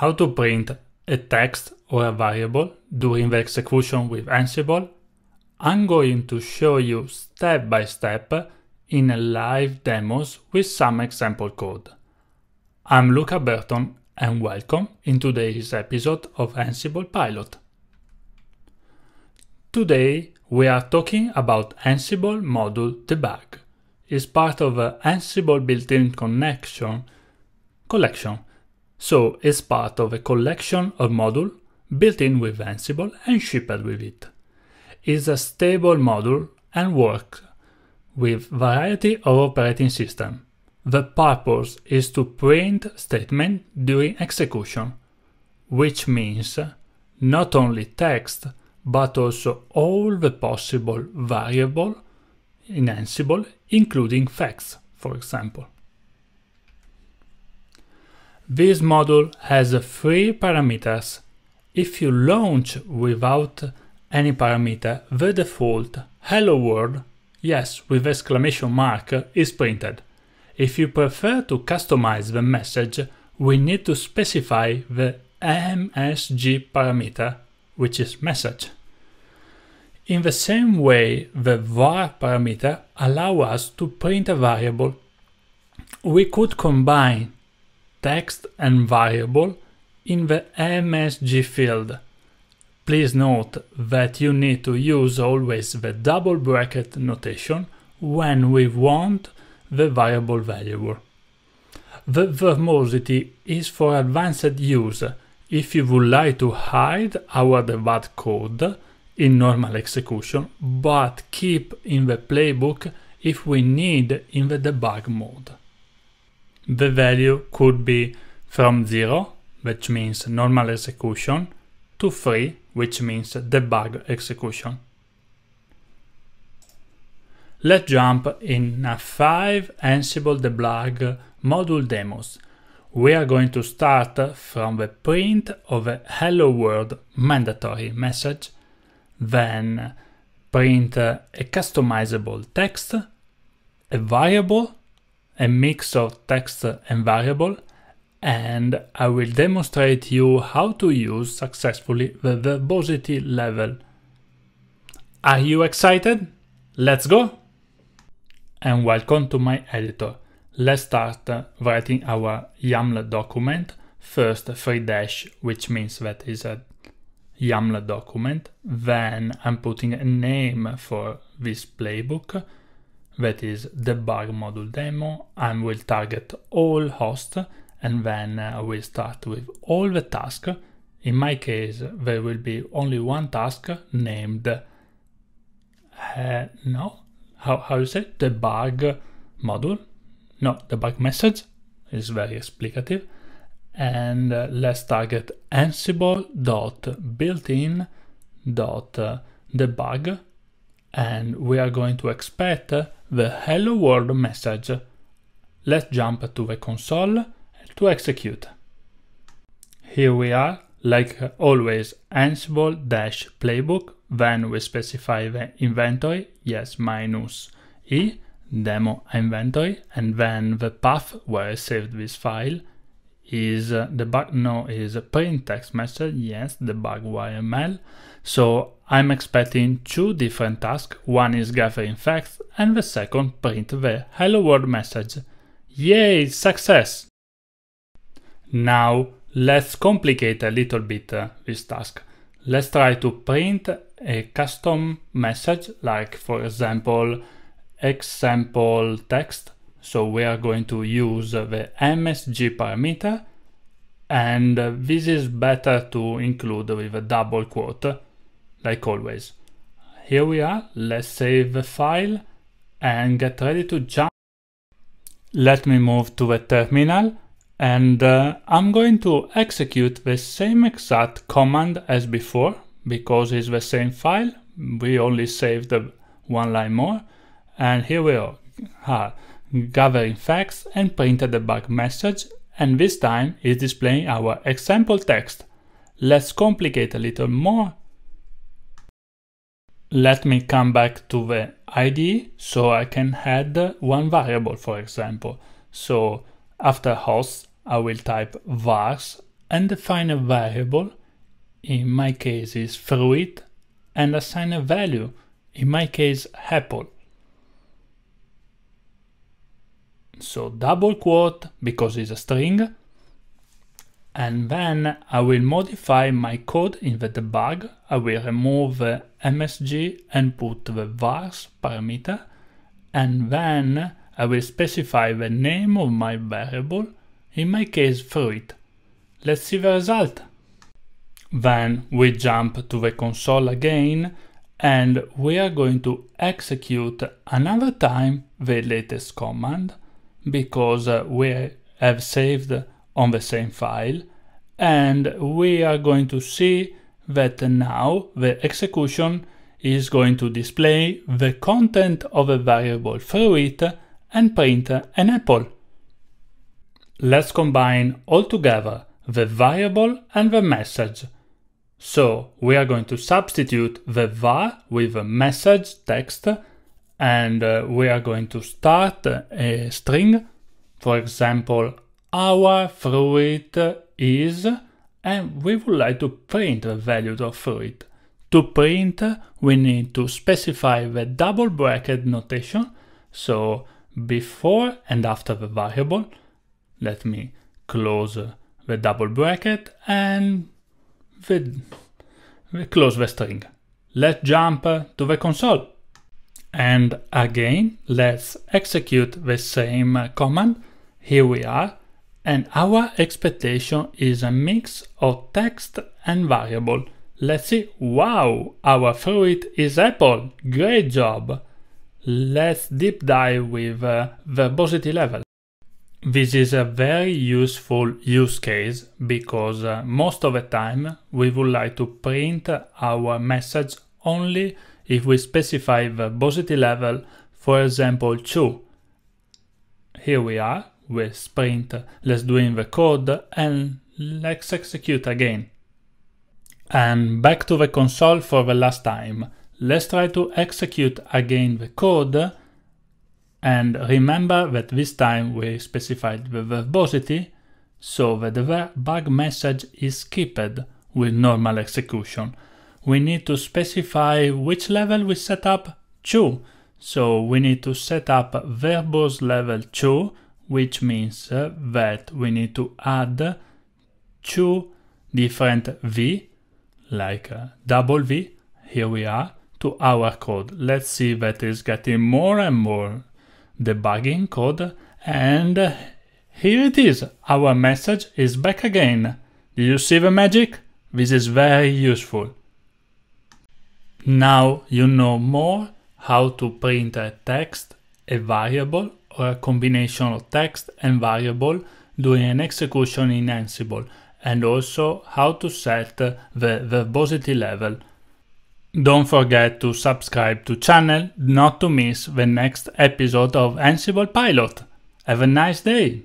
how to print a text or a variable during the execution with Ansible, I'm going to show you step by step in live demos with some example code. I'm Luca Burton and welcome in today's episode of Ansible Pilot. Today we are talking about Ansible Module Debug. It's part of the Ansible built-in connection collection so it's part of a collection or module built in with Ansible and shipped with it. It's a stable module and works with variety of operating system. The purpose is to print statement during execution, which means not only text but also all the possible variable in Ansible, including facts, for example. This module has three parameters. If you launch without any parameter, the default hello world, yes, with exclamation mark, is printed. If you prefer to customize the message, we need to specify the MSG parameter, which is message. In the same way, the var parameter allows us to print a variable. We could combine text and variable in the MSG field. Please note that you need to use always the double bracket notation when we want the variable value. The verbosity is for advanced use if you would like to hide our debug code in normal execution but keep in the playbook if we need in the debug mode the value could be from 0, which means normal execution, to 3, which means debug execution. Let's jump in a 5 Ansible debug module demos. We are going to start from the print of a hello world mandatory message, then print a customizable text, a variable, a mix of text and variable and I will demonstrate you how to use successfully the verbosity level. Are you excited? Let's go! And welcome to my editor. Let's start uh, writing our YAML document. First free dash, which means that is a YAML document. Then I'm putting a name for this playbook that is debug module demo, I will target all hosts and then I uh, will start with all the tasks. In my case, there will be only one task named, uh, no, how, how you the debug module? No, debug message is very explicative. And uh, let's target ansible.builtin.debug uh, and we are going to expect the hello world message. Let's jump to the console to execute. Here we are, like always, ansible-playbook, then we specify the inventory, yes, minus e, demo inventory, and then the path where I saved this file, is uh, the bug no is print text message yes the bug yml so i'm expecting two different tasks one is gathering facts and the second print the hello world message yay success now let's complicate a little bit uh, this task let's try to print a custom message like for example example text so we are going to use the MSG parameter and this is better to include with a double quote, like always. Here we are, let's save the file and get ready to jump. Let me move to the terminal and uh, I'm going to execute the same exact command as before because it's the same file. We only saved one line more and here we are. Ah, gathering facts and print a debug message and this time is displaying our example text. Let's complicate a little more. Let me come back to the ID so I can add one variable for example. So after hosts I will type vars and define a variable, in my case is fruit, and assign a value, in my case apple. So double quote because it's a string. And then I will modify my code in the debug. I will remove the MSG and put the vars parameter. And then I will specify the name of my variable, in my case fruit. Let's see the result. Then we jump to the console again and we are going to execute another time the latest command because we have saved on the same file and we are going to see that now the execution is going to display the content of a variable through it and print an apple. Let's combine all together the variable and the message. So we are going to substitute the var with the message text and uh, we are going to start a string, for example, our fruit is, and we would like to print the value of fruit. To print, we need to specify the double bracket notation, so before and after the variable. Let me close the double bracket and the, the close the string. Let's jump to the console. And again, let's execute the same command. Here we are. And our expectation is a mix of text and variable. Let's see. Wow, our fruit is apple. Great job. Let's deep dive with uh, verbosity level. This is a very useful use case because uh, most of the time we would like to print our message only if we specify the velocity level, for example 2. Here we are, with sprint, let's do in the code and let's execute again. And back to the console for the last time. Let's try to execute again the code and remember that this time we specified the verbosity, so that the bug message is skipped with normal execution we need to specify which level we set up to. So we need to set up verbose level 2, which means uh, that we need to add two different V, like uh, double V, here we are, to our code. Let's see that is getting more and more debugging code. And here it is, our message is back again. Do you see the magic? This is very useful. Now you know more how to print a text, a variable, or a combination of text and variable during an execution in Ansible, and also how to set the verbosity level. Don't forget to subscribe to channel not to miss the next episode of Ansible Pilot. Have a nice day!